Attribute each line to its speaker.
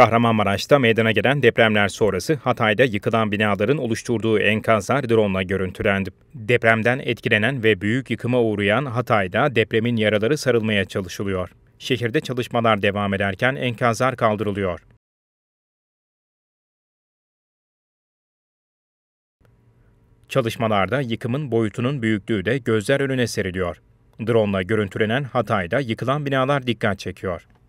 Speaker 1: Kahramanmaraş'ta meydana gelen depremler sonrası Hatay'da yıkılan binaların oluşturduğu enkazlar drone görüntülendi. Depremden etkilenen ve büyük yıkıma uğrayan Hatay'da depremin yaraları sarılmaya çalışılıyor. Şehirde çalışmalar devam ederken enkazlar kaldırılıyor. Çalışmalarda yıkımın boyutunun büyüklüğü de gözler önüne seriliyor. Drone ile görüntülenen Hatay'da yıkılan binalar dikkat çekiyor.